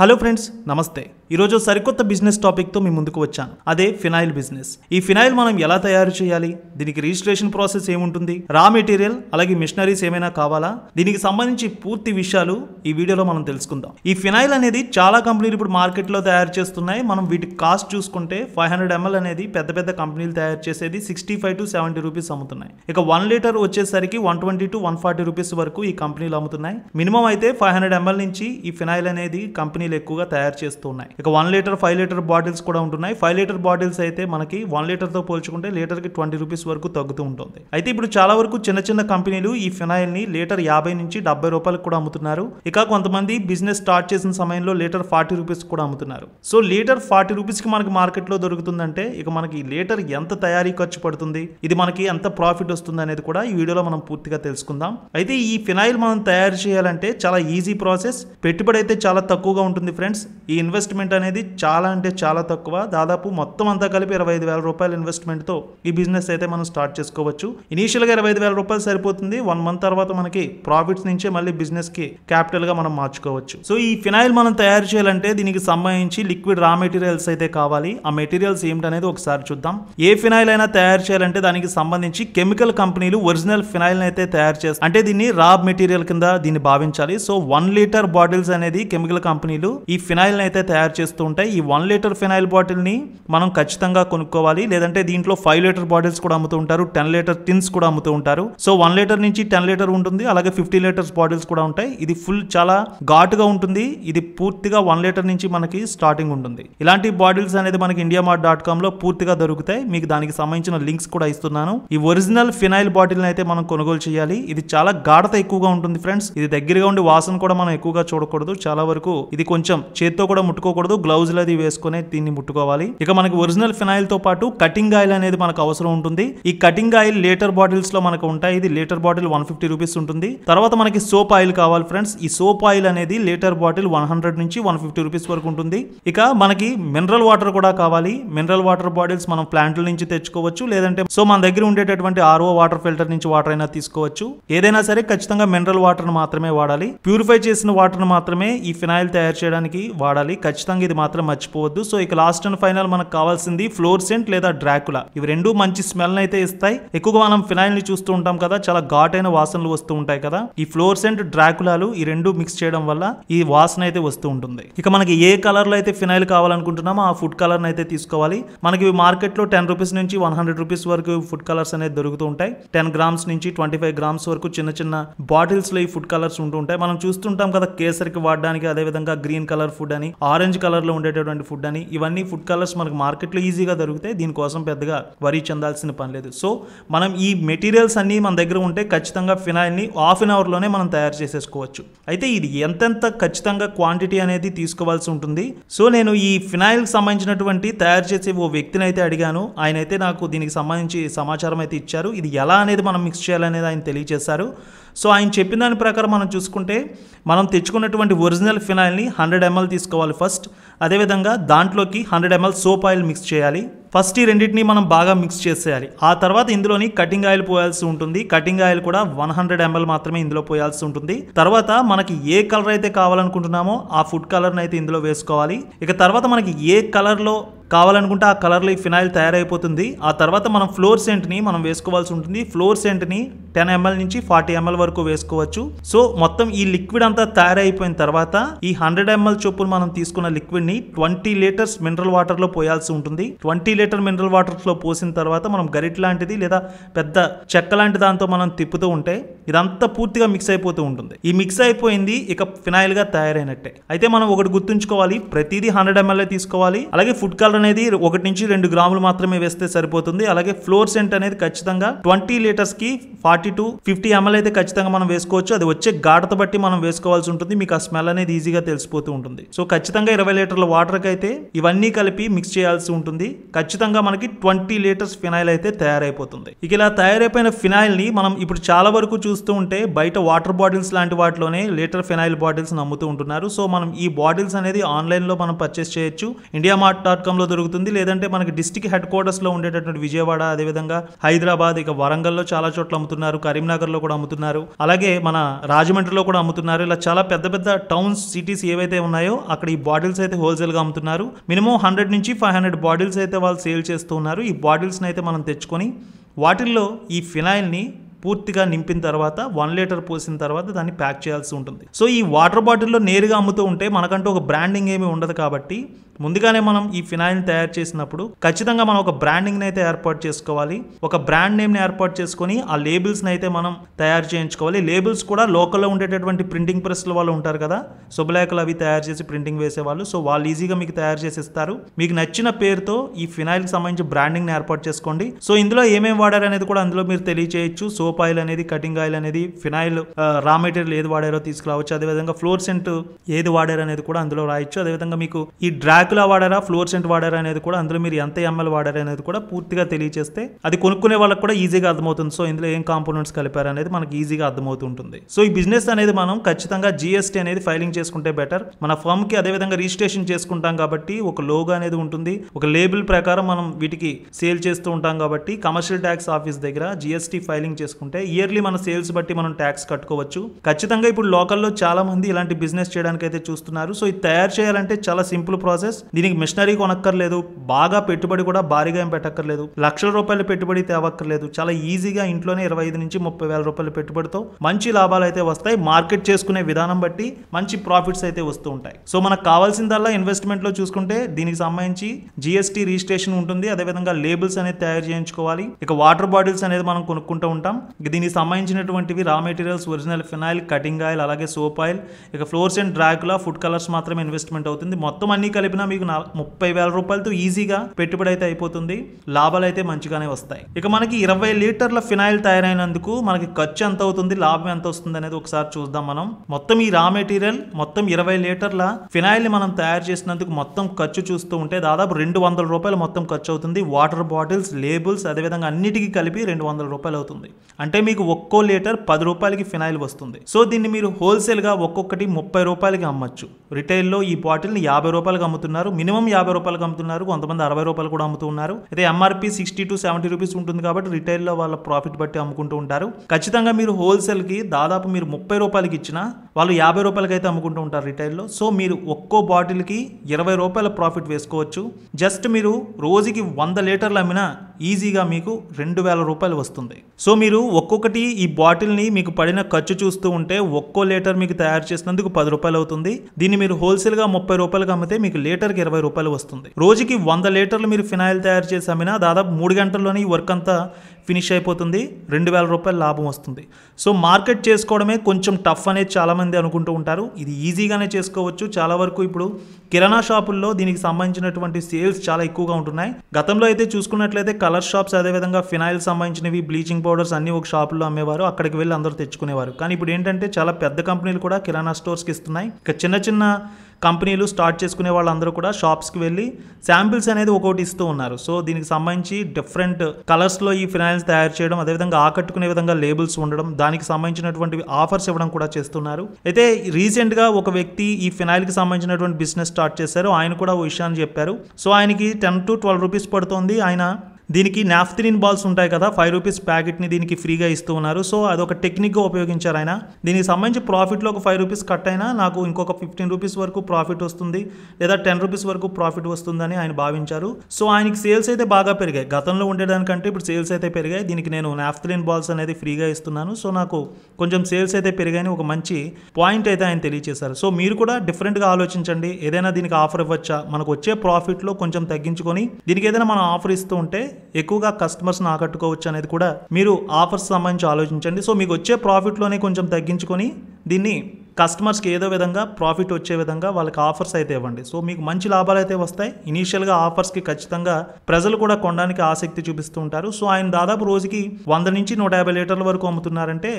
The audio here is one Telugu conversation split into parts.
హలో ఫ్రెండ్స్ నమస్తే ఈరోజు సరికొత్త బిజినెస్ టాపిక్తో మీ ముందుకు వచ్చాను అదే ఫినాయిల్ బిజినెస్ ఈ ఫినాయిల్ మనం ఎలా తయారు చేయాలి దీనికి రిజిస్ట్రేషన్ ప్రాసెస్ ఏముంటుంది రా మెటీరియల్ అలాగే మిషనరీస్ ఏమైనా కావాలా దీనికి సంబంధించి పూర్తి విషయాలు ఈ వీడియోలో మనం తెలుసుకుందాం ఈ ఫినాయిల్ అనేది చాలా కంపెనీలు ఇప్పుడు మార్కెట్లో తయారు చేస్తున్నాయి మనం వీటి కాస్ట్ చూసుకుంటే ఫైవ్ హండ్రెడ్ ఎంఎల్ అనేది పెద్ద పెద్ద కంపెనీలు తయారు చేసేది sixty five to seventy rupees అమ్ముతున్నాయి ఇక వన్ లీటర్ వచ్చేసరికి one twenty to one forty rupees వరకు ఈ కంపెనీలు అమ్ముతున్నాయి మినిమం అయితే ఫైవ్ హండ్రెడ్ ఎంఎల్ నుంచి ఈ ఫినాయిల్ అనేది కంపెనీ కంపెనీలు ఎక్కువగా తయారు చేస్తున్నాయి ఇక one litre five litre bottles కూడా ఉంటున్నాయి ఫైవ్ లీటర్ బాటిల్స్ అయితే మనకి వన్ లీటర్ తో పోల్చుకుంటే లీటర్ కి ట్వంటీ రూపీస్ వరకు తగ్గుతూ ఉంటుంది అయితే ఇప్పుడు చాలా వరకు చిన్న చిన్న కంపెనీలు ఈ ఫినాయిల్ ని లీటర్ యాభై నుంచి డెబ్బై రూపాయలకు కూడా అమ్ముతున్నారు ఇక కొంతమంది బిజినెస్ స్టార్ట్ చేసిన సమయంలో లీటర్ ఫార్టీ రూపీస్ కూడా అమ్ముతున్నారు సో లీటర్ ఫార్టీ రూపీస్ కి మనకి మార్కెట్ లో దొరుకుతుందంటే ఇక మనకి లీటర్ ఎంత తయారీ ఖర్చు పడుతుంది ఇది మనకి ఎంత ప్రాఫిట్ వస్తుంది అనేది కూడా ఈ వీడియోలో మనం పూర్తిగా తెలుసుకుందాం అయితే ఈ ఫినాయిల్ మనం తయారు చేయాలంటే చాలా ఈజీ ప్రాసెస్ పెట్టుబడి అయితే చాలా తక్కువగా ఉంటుంది ఉంటుంది ఫ్రెండ్స్ ఈ ఇన్వెస్ట్మెంట్ అనేది చాలా అంటే చాలా తక్కువ దాదాపు మొత్తం అంతా కలిపి ఇరవై ఐదు వేల రూపాయల ఇన్వెస్ట్మెంట్తో ఈ బిజినెస్ అయితే మనం స్టార్ట్ చేసుకోవచ్చు ఇనీషియల్గా ఇరవై ఐదు వేల రూపాయలు సరిపోతుంది వన్ మంత్ తర్వాత మనకి ప్రాఫిట్స్ నుంచే మళ్ళీ బిజినెస్కి క్యాపిటల్గా మనం మార్చుకోవచ్చు సో ఈ ఫినాయిల్ మనం తయారు చేయాలంటే దీనికి సంబంధించి లిక్విడ్ రా మెటీరియల్స్ అయితే కావాలి ఆ మెటీరియల్స్ ఏమిటనేది ఒకసారి చూద్దాం ఏ ఫినాయిల్ అయినా తయారు చేయాలంటే దానికి సంబంధించి కెమికల్ కంపెనీలు ఒరిజినల్ ఫినాయిల్ అయితే తయారు చేస్తారు అంటే దీన్ని రా మెటీరియల్ కింద దీన్ని భావించాలి సో వన్ లీటర్ బాటిల్స్ అనేది కెమికల్ కంపెనీలు కంపెనీలు ఈ ఫినాయిల్ అయితే తయారు చేస్తూ ఉంటాయి ఈ వన్ లీటర్ ఫినాయిల్ బాటిల్ని మనం ఖచ్చితంగా కొనుక్కోవాలి లేదంటే దీంట్లో ఫైవ్ లీటర్ బాటిల్స్ కూడా అమ్ముతూ ఉంటారు టెన్ లీటర్ టిన్స్ కూడా అమ్ముతూ ఉంటారు సో వన్ లీటర్ నుంచి టెన్ లీటర్ ఉంటుంది అలాగే ఫిఫ్టీ లీటర్స్ బాటిల్స్ కూడా ఉంటాయి ఇది ఫుల్ చాలా ఘాటుగా ఉంటుంది ఇది పూర్తిగా వన్ లీటర్ నుంచి మనకి స్టార్టింగ్ ఉంటుంది ఇలాంటి బాటిల్స్ అనేది మనకి ఇండియా మార్ట్ డాట్ కామ్ లో పూర్తిగా దొరుకుతాయి మీకు దానికి సంబంధించిన లింక్స్ కూడా ఇస్తున్నాను ఈ ఒరిజినల్ ఫినాయిల్ బాటిల్ అయితే మనం కొనుగోలు చేయాలి ఇది చాలా గాఢత ఎక్కువగా ఉంటుంది ఫ్రెండ్స్ ఇది దగ్గరగా ఉండి వాసన కూడా మనం ఎక్కువగా చూడకూడదు చాలా వరకు ఇది కొంచెం చేత్తో కూడా ముట్టుకోకూడదు గ్లౌజ్లు అది వేసుకునే దీన్ని ముట్టుకోవాలి ఇక మనకి ఒరిజినల్ ఫినాయిల్ తో పాటు కటింగ్ ఆయిల్ అనేది మనకు అవసరం ఉంటుంది ఈ కటింగ్ ఆయిల్ లీటర్ బాటిల్స్ లో మనకు ఉంటాయి ఇది litre bottle one fifty rupees ఉంటుంది తర్వాత మనకి సోప్ ఆయిల్ కావాలి ఫ్రెండ్స్ ఈ సోప్ ఆయిల్ అనేది లీటర్ బాటిల్ వన్ హండ్రెడ్ నుంచి వన్ ఫిఫ్టీ రూపీస్ వరకు ఉంటుంది ఇక మనకి మినరల్ వాటర్ కూడా కావాలి మినరల్ వాటర్ బాటిల్స్ మనం ప్లాంట్ల నుంచి తెచ్చుకోవచ్చు లేదంటే సో మన దగ్గర ఉండేటటువంటి ఆర్ఓ వాటర్ ఫిల్టర్ నుంచి వాటర్ అయినా తీసుకోవచ్చు ఏదైనా సరే ఖచ్చితంగా మినరల్ వాటర్ మాత్రమే వాడాలి ప్యూరిఫై చేసిన వాటర్ మాత్రమే ఈ ఫినాయిల్ తయారు చేయడానికి వాడాలి ఖచ్చితంగా ఇది మాత్రం మర్చిపోవద్దు సో ఇక లాస్ట్ అండ్ ఫైనల్ మనకు కావాల్సింది ఫ్లోర్ సెంట్ లేదా డ్రాకులా ఇవి రెండు మంచి స్మెల్ అయితే ఇస్తాయి ఎక్కువగా మనం ఫినాయిల్ ని చూస్తూ ఉంటాం కదా చాలా ఘాటైన వాసనలు వస్తూ ఉంటాయి కదా ఈ ఫ్లోర్ సెంట్ డ్రాకులాలు ఈ రెండు మిక్స్ చేయడం వల్ల ఈ వాసన అయితే వస్తూ ఉంటుంది ఇక మనకి ఏ కలర్ లో అయితే ఫినాయిల్ కావాలనుకుంటున్నామో ఆ ఫుడ్ కలర్ అయితే తీసుకోవాలి మనకి మార్కెట్ లో టెన్ రూపీస్ నుంచి వన్ హండ్రెడ్ రూపీస్ వరకు ఫుడ్ కలర్స్ అనేది దొరుకుతూ ఉంటాయి టెన్ గ్రామ్స్ నుంచి ట్వంటీ ఫైవ్ గ్రామ్స్ వరకు చిన్న చిన్న బాటిల్స్ లో ఈ ఫుడ్ కలర్స్ ఉంటూ ఉంటాయి మనం చూస్తుంటాం కదా కేసరికి వాడడానికి అదేవిధంగా గ్రీన్ కలర్ ఫుడ్ అని ఆరెంజ్ కలర్ లో ఉండేటటువంటి ఫుడ్ అని ఇవన్నీ ఫుడ్ కలర్స్ మనకు మార్కెట్లో ఈజీగా దొరుకుతాయి దీనికోసం పెద్దగా వరి చెందాల్సిన పని లేదు సో మనం ఈ మెటీరియల్స్ అన్నీ మన దగ్గర ఉంటే ఖచ్చితంగా ఫినాయిల్ని హాఫ్ అన్ అవర్లోనే మనం తయారు చేసేసుకోవచ్చు అయితే ఇది ఎంతెంత ఖచ్చితంగా క్వాంటిటీ అనేది తీసుకోవాల్సి ఉంటుంది సో నేను ఈ ఫినాయిల్ సంబంధించినటువంటి తయారు చేసే ఓ వ్యక్తిని అయితే అడిగాను ఆయన అయితే నాకు దీనికి సంబంధించి సమాచారం అయితే ఇచ్చారు ఇది ఎలా అనేది మనం మిక్స్ చేయాలనేది ఆయన తెలియజేశారు సో ఆయన చెప్పిన దాని ప్రకారం మనం చూసుకుంటే మనం తెచ్చుకున్నటువంటి ఒరిజినల్ ఫినాయిల్ని హండ్రెడ్ ఎంఎల్ తీసుకోవాలి ఫస్ట్ అదేవిధంగా దాంట్లోకి hundred ML soap oil mix చేయాలి ఫస్ట్ ఈ రెండింటిని మనం బాగా మిక్స్ చేసేయాలి ఆ తర్వాత ఇందులోని కటింగ్ ఆయిల్ పోయాల్సి ఉంటుంది కటింగ్ ఆయిల్ కూడా వన్ హండ్రెడ్ ఎంఎల్ మాత్రమే ఇందులో పోయాల్సి ఉంటుంది తర్వాత మనకి ఏ కలర్ అయితే కావాలనుకుంటున్నామో ఆ ఫుడ్ కలర్ని అయితే ఇందులో వేసుకోవాలి ఇక తర్వాత మనకి ఏ కలర్లో కావాలనుకుంటే ఆ కలర్లో ఈ ఫినాయిల్ తయారైపోతుంది ఆ తర్వాత మనం ఫ్లోర్ సెంట్ని మనం వేసుకోవాల్సి ఉంటుంది ఫ్లోర్ సెంట్ని టెన్ ఎంఎల్ నుంచి ఫార్టీ ఎంఎల్ వరకు వేసుకోవచ్చు సో మొత్తం ఈ లిక్విడ్ అంతా తయారైపోయిన తర్వాత ఈ హండ్రెడ్ ఎంఎల్ చొప్పును మనం తీసుకున్న లిక్విడ్ని ట్వంటీ లీటర్స్ మినరల్ వాటర్లో పోయాల్సి ఉంటుంది ట్వంటీ లీటర్ మినరల్ వాటర్స్లో పోసిన తర్వాత మనం గరిట్ లాంటిది లేదా పెద్ద చెక్క లాంటి దాంతో మనం తిప్పుతూ ఉంటే ఇదంతా పూర్తిగా మిక్స్ అయిపోతూ ఉంటుంది ఈ మిక్స్ అయిపోయింది ఇక ఫినాయిల్గా తయారైనట్టే అయితే మనం ఒకటి గుర్తుంచుకోవాలి ప్రతిదీ హండ్రెడ్ ఎంఎల్ఏ తీసుకోవాలి అలాగే ఫుడ్ కలర్ అనేది ఒకటి నుంచి రెండు గ్రాములు మాత్రమే వేస్తే సరిపోతుంది అలాగే ఫ్లోర్ సెంట్ అనేది ఖచ్చితంగా ట్వంటీ లీటర్స్ కి ఫార్టీ టు ఫిఫ్టీ ఎంఎల్ అయితే ఖచ్చితంగా మనం వేసుకోవచ్చు అది వచ్చే గాఢత బట్టి మనం వేసుకోవాల్సి ఉంటుంది మీకు ఆ స్మెల్ అనేది ఈజీగా తెలిసిపోతూ ఉంటుంది సో ఖచ్చితంగా ఇరవై లీటర్ల వాటర్ అయితే ఇవన్నీ కలిపి మిక్స్ చేయాల్సి ఉంటుంది ఖచ్చితంగా మనకి ట్వంటీ లీటర్స్ ఫినాయిల్ అయితే తయారైపోతుంది ఇక ఇలా తయారైపోయిన ఫినాయిల్ ని మనం ఇప్పుడు చాలా వరకు చూస్తూ ఉంటే బయట వాటర్ బాటిల్స్ లాంటి వాటిలోనే లీటర్ ఫినాయిల్ బాటిల్స్ నమ్ముతూ ఉంటున్నారు సో మనం ఈ బాటిల్స్ అనేది ఆన్లైన్ లో మనం పర్చేస్ చేయొచ్చు ఇండియా మార్ట్ డాట్ లో హైదరాబాద్లో దొరుకుతుంది లేదంటే మనకి డిస్టిక్ హెడ్ క్వార్టర్స్లో ఉండేటటువంటి విజయవాడ అదేవిధంగా హైదరాబాద్ ఇక వరంగల్లో చాలా చోట్ల అమ్ముతున్నారు కరీంనగర్లో కూడా అమ్ముతున్నారు అలాగే మన రాజమండ్రిలో కూడా అమ్ముతున్నారు ఇలా చాలా పెద్ద పెద్ద టౌన్స్ సిటీస్ ఏవైతే ఉన్నాయో అక్కడ ఈ బాటిల్స్ అయితే హోల్సేల్గా అమ్ముతున్నారు మినిమం హండ్రెడ్ నుంచి ఫైవ్ హండ్రెడ్ బాటిల్స్ అయితే వాళ్ళు సేల్ చేస్తూ ఉన్నారు ఈ బాటిల్స్ని అయితే మనం తెచ్చుకొని వాటిల్లో ఈ ఫినాయిల్ని పూర్తిగా నింపిన తర్వాత వన్ లీటర్ పోసిన తర్వాత దాన్ని ప్యాక్ చేయాల్సి ఉంటుంది సో ఈ వాటర్ బాటిల్లో నేరుగా అమ్ముతూ ఉంటే మనకంటూ ఒక బ్రాండింగ్ ఏమీ ఉండదు కాబట్టి ముందుగానే మనం ఈ ఫినాయిల్ తయారు చేసినప్పుడు ఖచ్చితంగా మనం ఒక బ్రాండింగ్ అయితే ఏర్పాటు చేసుకోవాలి ఒక బ్రాండ్ నేమ్ని ఏర్పాటు చేసుకొని ఆ లేబుల్స్ని అయితే మనం తయారు చేయించుకోవాలి లేబుల్స్ కూడా లోకల్లో ఉండేటటువంటి ప్రింటింగ్ ప్రెస్ల వాళ్ళు ఉంటారు కదా శుభలేఖలు అవి తయారు చేసి ప్రింటింగ్ వేసేవాళ్ళు సో వాళ్ళు ఈజీగా మీకు తయారు చేసి ఇస్తారు మీకు నచ్చిన పేరుతో ఈ ఫినాయిల్కి సంబంధించి బ్రాండింగ్ని ఏర్పాటు చేసుకోండి సో ఇందులో ఏమేమి వాడారు అనేది కూడా అందులో మీరు తెలియచేయచ్చు సో సోప్ ఆయిల్ అనేది కటింగ్ ఆయిల్ అనేది ఫినాయిల్ రా మెటీరియల్ ఏది వాడారో తీసుకురావచ్చు అదేవిధంగా ఫ్లోర్ సెంట్ ఏది వాడారు అనేది కూడా అందులో రాయొచ్చు అదేవిధంగా మీకు ఈ డ్రాకులా వాడారా ఫ్లోర్ సెంట్ వాడారా అనేది కూడా అందులో మీరు ఎంత ఎంఎల్ వాడారు అనేది కూడా పూర్తిగా తెలియచేస్తే అది కొనుక్కునే వాళ్ళకి కూడా ఈజీగా అర్థమవుతుంది సో ఇందులో ఏం కాంపోనెంట్స్ కలిపారు అనేది మనకి ఈజీగా అర్థమవుతుంటుంది సో ఈ బిజినెస్ అనేది మనం ఖచ్చితంగా జిఎస్టీ అనేది ఫైలింగ్ చేసుకుంటే బెటర్ మన అదే అదేవిధంగా రిజిస్ట్రేషన్ చేసుకుంటాం కాబట్టి ఒక లోగో అనేది ఉంటుంది ఒక లేబుల్ ప్రకారం మనం వీటికి సేల్ చేస్తూ ఉంటాం కాబట్టి కమర్షియల్ ట్యాక్స్ ఆఫీస్ దగ్గర జిఎస్టీ ఫైలింగ్ చేసుకుంటే చేసుకుంటే ఇయర్లీ మన సేల్స్ బట్టి మనం ట్యాక్స్ కట్టుకోవచ్చు ఖచ్చితంగా ఇప్పుడు లోకల్లో చాలా మంది ఇలాంటి బిజినెస్ చేయడానికి అయితే చూస్తున్నారు సో ఇది తయారు చేయాలంటే చాలా సింపుల్ ప్రాసెస్ దీనికి మిషనరీ కొనక్కర్లేదు బాగా పెట్టుబడి కూడా భారీగా ఏం పెట్టక్కర్లేదు లక్షల రూపాయల పెట్టుబడి తేవక్కర్లేదు చాలా ఈజీగా ఇంట్లోనే ఇరవై ఐదు నుంచి ముప్పై వేల రూపాయల పెట్టుబడితో మంచి లాభాలు అయితే వస్తాయి మార్కెట్ చేసుకునే విధానం బట్టి మంచి ప్రాఫిట్స్ అయితే వస్తూ ఉంటాయి సో మనకు కావాల్సిందల్లా ఇన్వెస్ట్మెంట్లో చూసుకుంటే దీనికి సంబంధించి జిఎస్టీ రిజిస్ట్రేషన్ ఉంటుంది అదేవిధంగా లేబుల్స్ అనేది తయారు చేయించుకోవాలి ఇక వాటర్ బాటిల్స్ అనేది మనం కొనుక్కుంటూ ఉంటాం దీనికి సంబంధించినటువంటివి raw materials original phenyl cutting oil అలాగే సోప్ ఆయిల్ ఇక ఫ్లోర్స్ అండ్ డ్రాకులా ఫుడ్ కలర్స్ మాత్రమే ఇన్వెస్ట్మెంట్ అవుతుంది మొత్తం అన్ని కలిపినా మీకు ముప్పై వేల రూపాయలతో ఈజీగా పెట్టుబడి అయితే అయిపోతుంది లాభాలు అయితే మంచిగానే వస్తాయి ఇక మనకి ఇరవై లీటర్ల ఫినాయిల్ తయారైనందుకు మనకి ఖర్చు ఎంత అవుతుంది లాభం ఎంత వస్తుంది అనేది ఒకసారి చూద్దాం మనం మొత్తం ఈ రా మెటీరియల్ మొత్తం ఇరవై లీటర్ల ఫినాయిల్ని మనం తయారు చేసినందుకు మొత్తం ఖర్చు చూస్తూ ఉంటే దాదాపు రెండు వందల రూపాయలు మొత్తం ఖర్చు అవుతుంది వాటర్ బాటిల్స్ లేబుల్స్ అదేవిధంగా అన్నిటికీ కలిపి రెండు వందల రూపాయలు అవుతుంది అంటే మీకు ఒక్కో లీటర్ పది రూపాయలకి ఫినాయిల్ వస్తుంది సో దీన్ని మీరు హోల్సేల్గా ఒక్కొక్కటి ముప్పై రూపాయలకి అమ్మచ్చు రిటైల్లో ఈ బాటిల్ని యాభై రూపాయలకి అమ్ముతున్నారు మినిమం యాభై రూపాయలకి అమ్ముతున్నారు కొంతమంది అరవై రూపాయలు కూడా అమ్ముతున్నారు అయితే MRP sixty to seventy rupees ఉంటుంది కాబట్టి రిటైల్లో వాళ్ళ ప్రాఫిట్ బట్టి అమ్ముకుంటూ ఉంటారు ఖచ్చితంగా మీరు హోల్సేల్కి దాదాపు మీరు ముప్పై రూపాయలకి ఇచ్చినా వాళ్ళు యాభై రూపాయలకైతే అమ్ముకుంటూ ఉంటారు రిటైల్లో సో మీరు ఒక్కో బాటిల్కి ఇరవై రూపాయల ప్రాఫిట్ వేసుకోవచ్చు జస్ట్ మీరు రోజుకి వంద లీటర్లు అమ్మినా ఈజీగా మీకు రెండు వేల రూపాయలు వస్తుంది సో మీరు ఒక్కొక్కటి ఈ బాటిల్ని మీకు పడిన ఖర్చు చూస్తూ ఉంటే ఒక్కో లీటర్ మీకు తయారు చేసినందుకు పది రూపాయలు అవుతుంది దీన్ని మీరు హోల్సేల్గా ముప్పై రూపాయలకు అమ్మితే మీకు లీటర్కి ఇరవై రూపాయలు వస్తుంది రోజుకి వంద లీటర్లు మీరు ఫినాయిల్ తయారు చేసి అమ్మినా దాదాపు మూడు గంటల్లోనే ఈ వర్క్ అంతా ఫినిష్ అయిపోతుంది రెండు వేల రూపాయలు లాభం వస్తుంది సో మార్కెట్ చేసుకోవడమే కొంచెం టఫ్ అనేది చాలామంది అనుకుంటూ ఉంటారు ఇది ఈజీగానే చేసుకోవచ్చు చాలా వరకు ఇప్పుడు కిరాణా షాపుల్లో దీనికి సంబంధించినటువంటి సేల్స్ చాలా ఎక్కువగా ఉంటున్నాయి గతంలో అయితే చూసుకున్నట్లయితే కలర్ షాప్స్ అదేవిధంగా ఫినాయిల్ సంబంధించినవి బ్లీచింగ్ పౌడర్స్ అన్ని ఒక షాపుల్లో అమ్మేవారు అక్కడికి వెళ్ళి అందరూ తెచ్చుకునేవారు కానీ ఇప్పుడు ఏంటంటే చాలా పెద్ద కంపెనీలు కూడా కిరాణా స్టోర్స్కి ఇస్తున్నాయి ఇక చిన్న చిన్న కంపెనీలు స్టార్ట్ చేసుకునే వాళ్ళందరూ కూడా షాప్స్కి వెళ్ళి శాంపిల్స్ అనేది ఒకటి ఇస్తూ ఉన్నారు సో దీనికి సంబంధించి డిఫరెంట్ కలర్స్లో ఈ ఫినాయిల్స్ తయారు చేయడం అదేవిధంగా ఆకట్టుకునే విధంగా లేబుల్స్ ఉండడం దానికి సంబంధించినటువంటి ఆఫర్స్ ఇవ్వడం కూడా చేస్తున్నారు అయితే రీసెంట్గా ఒక వ్యక్తి ఈ ఫినాయిల్కి సంబంధించినటువంటి బిజినెస్ స్టార్ట్ చేశారు ఆయన కూడా ఓ విషయాన్ని చెప్పారు సో ఆయనకి టెన్ టు ట్వెల్వ్ రూపీస్ పడుతోంది ఆయన దీనికి నాఫ్తిరిన్ బాల్స్ ఉంటాయి కదా ఫైవ్ రూపీస్ ప్యాకెట్ని దీనికి ఫ్రీగా ఇస్తూ ఉన్నారు సో అదొక టెక్నిక్గా ఉపయోగించారు ఆయన దీనికి సంబంధించి ప్రాఫిట్లో ఒక ఫైవ్ రూపీస్ కట్ అయినా నాకు ఇంకొక ఫిఫ్టీన్ రూపీస్ వరకు ప్రాఫిట్ వస్తుంది లేదా టెన్ రూపీస్ వరకు ప్రాఫిట్ వస్తుందని ఆయన భావించారు సో ఆయనకి సేల్స్ అయితే బాగా పెరిగాయి గతంలో ఉండేదానికంటే ఇప్పుడు సేల్స్ అయితే పెరిగాయి దీనికి నేను నాఫ్తిరిన్ బాల్స్ అనేది ఫ్రీగా ఇస్తున్నాను సో నాకు కొంచెం సేల్స్ అయితే పెరిగాయని ఒక మంచి పాయింట్ అయితే ఆయన తెలియజేశారు సో మీరు కూడా డిఫరెంట్గా ఆలోచించండి ఏదైనా దీనికి ఆఫర్ ఇవ్వచ్చా మనకు వచ్చే ప్రాఫిట్లో కొంచెం తగ్గించుకొని దీనికి ఏదైనా మనం ఆఫర్ ఇస్తూ ఉంటే ఎక్కువగా కస్టమర్స్ని ఆకట్టుకోవచ్చు అనేది కూడా మీరు ఆఫర్స్ సంబంధించి ఆలోచించండి సో మీకు వచ్చే ప్రాఫిట్లోనే కొంచెం తగ్గించుకొని దీన్ని కస్టమర్స్కి ఏదో విధంగా ప్రాఫిట్ వచ్చే విధంగా వాళ్ళకి ఆఫర్స్ అయితే ఇవ్వండి సో మీకు మంచి లాభాలు అయితే వస్తాయి ఇనీషియల్గా ఆఫర్స్కి ఖచ్చితంగా ప్రజలు కూడా కొనడానికి ఆసక్తి చూపిస్తూ ఉంటారు సో ఆయన దాదాపు రోజుకి వంద నుంచి నూట యాభై లీటర్ల వరకు అమ్ముతున్నారంటే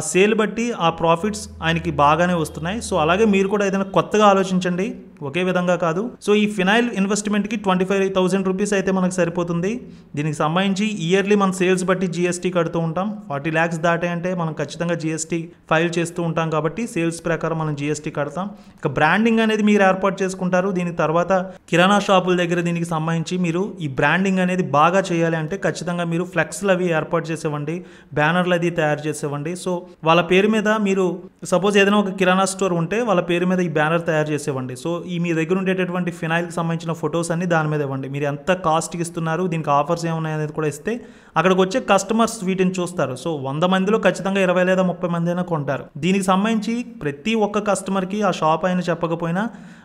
ఆ సేల్ బట్టి ఆ ప్రాఫిట్స్ ఆయనకి బాగానే వస్తున్నాయి సో అలాగే మీరు కూడా ఏదైనా కొత్తగా ఆలోచించండి ఒకే విధంగా కాదు సో ఈ ఫినైల్ ఇన్వెస్ట్మెంట్కి ట్వంటీ ఫైవ్ థౌసండ్ రూపీస్ అయితే మనకు సరిపోతుంది దీనికి సంబంధించి ఇయర్లీ మన సేల్స్ బట్టి జీఎస్టీ కడుతూ ఉంటాం ఫార్టీ ల్యాక్స్ దాటే అంటే మనం ఖచ్చితంగా జీఎస్టీ ఫైల్ చేస్తూ ఉంటాం కాబట్టి సేల్స్ ప్రకారం మనం జీఎస్టీ కడతాం ఇక బ్రాండింగ్ అనేది మీరు ఏర్పాటు చేసుకుంటారు దీని తర్వాత కిరాణా షాపుల దగ్గర దీనికి సంబంధించి మీరు ఈ బ్రాండింగ్ అనేది బాగా చేయాలి అంటే ఖచ్చితంగా మీరు ఫ్లెక్స్లు అవి ఏర్పాటు చేసేవ్వండి బ్యానర్లు అది తయారు చేసేవ్వండి సో వాళ్ళ పేరు మీద మీరు సపోజ్ ఏదైనా ఒక కిరాణా స్టోర్ ఉంటే వాళ్ళ పేరు మీద ఈ బ్యానర్ తయారు చేసేవ్వండి సో ఈ మీ దగ్గర ఉండేటటువంటి ఫినాయిల్కి సంబంధించిన ఫొటోస్ అన్ని దాని మీద ఇవ్వండి మీరు ఎంత కాస్ట్కి ఇస్తున్నారు దీనికి ఆఫర్స్ ఏమున్నాయి అనేది కూడా ఇస్తే అక్కడికి వచ్చే కస్టమర్స్ వీటిని చూస్తారు సో వంద మందిలో ఖచ్చితంగా ఇరవై లేదా ముప్పై మంది అయినా కొంటారు దీనికి సంబంధించి ప్రతి ఒక్క కస్టమర్కి ఆ షాప్ అయినా చెప్పకపోయినా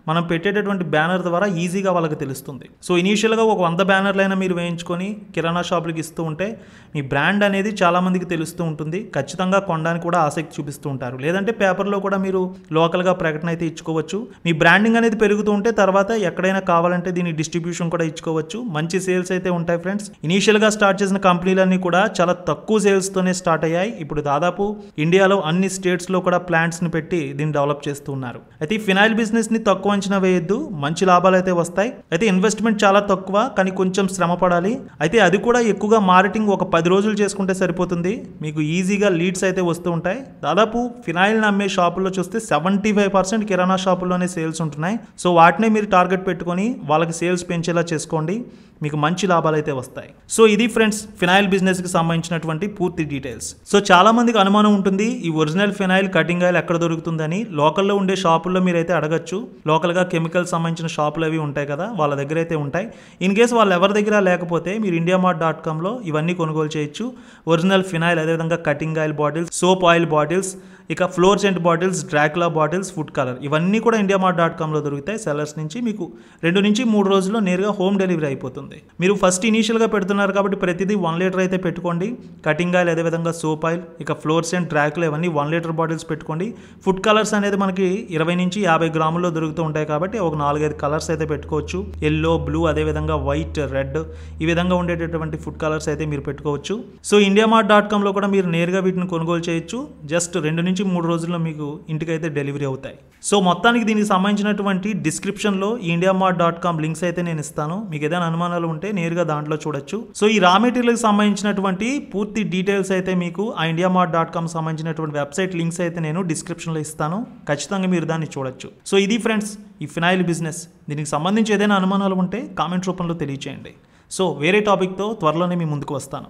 మనం పెట్టేటటువంటి బ్యానర్ ద్వారా ఈజీగా వాళ్ళకి తెలుస్తుంది సో ఇనీషియల్గా ఒక వంద బ్యానర్లైనా మీరు వేయించుకొని కిరాణా షాపులకు ఇస్తూ ఉంటే మీ బ్రాండ్ అనేది చాలామందికి తెలుస్తూ ఉంటుంది ఖచ్చితంగా కొనడానికి కూడా ఆసక్తి చూపిస్తూ ఉంటారు లేదంటే పేపర్లో కూడా మీరు లోకల్గా ప్రకటన అయితే ఇచ్చుకోవచ్చు మీ బ్రాండింగ్ అనేది పెరుగుతూ ఉంటే తర్వాత ఎక్కడైనా కావాలంటే దీని డిస్ట్రిబ్యూషన్ కూడా ఇచ్చుకోవచ్చు మంచి సేల్స్ అయితే ఉంటాయి ఫ్రెండ్స్ ఇనీషియల్గా స్టార్ట్ చేసిన కంపెనీలన్నీ కూడా చాలా తక్కువ సేల్స్తోనే స్టార్ట్ అయ్యాయి ఇప్పుడు దాదాపు ఇండియాలో అన్ని స్టేట్స్లో కూడా ప్లాంట్స్ని పెట్టి దీన్ని డెవలప్ చేస్తున్నారు అయితే ఫినాయిల్ బిజినెస్ని తక్కువ అంచనా వేయొద్దు మంచి లాభాలు అయితే వస్తాయి అయితే ఇన్వెస్ట్మెంట్ చాలా తక్కువ కానీ కొంచెం శ్రమ పడాలి అయితే అది కూడా ఎక్కువగా మార్కెటింగ్ ఒక పది రోజులు చేసుకుంటే సరిపోతుంది మీకు ఈజీగా లీడ్స్ అయితే వస్తూ ఉంటాయి దాదాపు ఫినాయిల్ అమ్మే షాపుల్లో చూస్తే సెవెంటీ ఫైవ్ పర్సెంట్ కిరాణా షాపుల్లోనే సేల్స్ ఉంటున్నాయి సో వాటినే మీరు టార్గెట్ పెట్టుకొని వాళ్ళకి సేల్స్ పెంచేలా చేసుకోండి మీకు మంచి లాభాలు అయితే వస్తాయి సో ఇది ఫ్రెండ్స్ ఫినాయిల్ బిజినెస్కి సంబంధించినటువంటి పూర్తి డీటెయిల్స్ సో చాలామందికి అనుమానం ఉంటుంది ఈ ఒరిజినల్ ఫినాయిల్ కటింగ్ ఆయిల్ ఎక్కడ దొరుకుతుందని లోకల్లో ఉండే షాపుల్లో మీరు అయితే అడగచ్చు లోకల్గా కెమికల్ సంబంధించిన షాపులు అవి ఉంటాయి కదా వాళ్ళ దగ్గర అయితే ఉంటాయి ఇన్ కేస్ వాళ్ళు ఎవరి దగ్గర లేకపోతే మీరు ఇండియా మార్ట్ డాట్ కామ్లో ఇవన్నీ కొనుగోలు చేయొచ్చు ఒరిజినల్ ఫినాయిల్ అదేవిధంగా cutting oil bottles soap oil bottles ఇక ఫ్లోర్స్ జెంట్ బాటిల్స్ డ్రాక్లా బాటిల్స్ ఫుడ్ కలర్ ఇవన్నీ కూడా ఇండియా మార్ట్ డాట్ కామ్లో దొరుకుతాయి సెలర్స్ నుంచి మీకు రెండు నుంచి మూడు రోజుల్లో నేరుగా హోమ్ డెలివరీ అయిపోతుంది మీరు ఫస్ట్ ఇనీషియల్గా పెడుతున్నారు కాబట్టి ప్రతిదీ వన్ లీటర్ అయితే పెట్టుకోండి కటింగ్ ఆయిల్ అదేవిధంగా సోప్ ఆయిల్ ఇక ఫ్లోర్స్ అండ్ ట్రాక్లు ఇవన్నీ వన్ లీటర్ బాటిల్స్ పెట్టుకోండి ఫుడ్ కలర్స్ అనేది మనకి ఇరవై నుంచి యాభై గ్రాముల్లో దొరుకుతూ ఉంటాయి కాబట్టి ఒక నాలుగైదు కలర్స్ అయితే పెట్టుకోవచ్చు ఎల్లో బ్లూ అదేవిధంగా వైట్ రెడ్ ఈ విధంగా ఉండేటటువంటి ఫుడ్ కలర్స్ అయితే మీరు పెట్టుకోవచ్చు సో ఇండియా మార్ట్ డాట్ కామ్లో కూడా మీరు నేరుగా వీటిని కొనుగోలు చేయొచ్చు జస్ట్ రెండు నుంచి నుంచి మూడు రోజుల్లో మీకు ఇంటికైతే డెలివరీ అవుతాయి సో మొత్తానికి దీనికి సంబంధించినటువంటి డిస్క్రిప్షన్లో India mart dot com links అయితే నేను ఇస్తాను మీకు ఏదైనా అనుమానాలు ఉంటే నేరుగా దాంట్లో చూడొచ్చు సో ఈ రా మెటీరియల్కి సంబంధించినటువంటి పూర్తి డీటెయిల్స్ అయితే మీకు ఆ ఇండియా మార్ట్ డాట్ కామ్ సంబంధించినటువంటి వెబ్సైట్ లింక్స్ అయితే నేను డిస్క్రిప్షన్లో ఇస్తాను ఖచ్చితంగా మీరు దాన్ని చూడొచ్చు సో ఇది ఫ్రెండ్స్ ఈ ఫినాయిల్ బిజినెస్ దీనికి సంబంధించి ఏదైనా అనుమానాలు ఉంటే కామెంట్ రూపంలో తెలియచేయండి సో వేరే టాపిక్తో త్వరలోనే మీ ముందుకు వస్తాను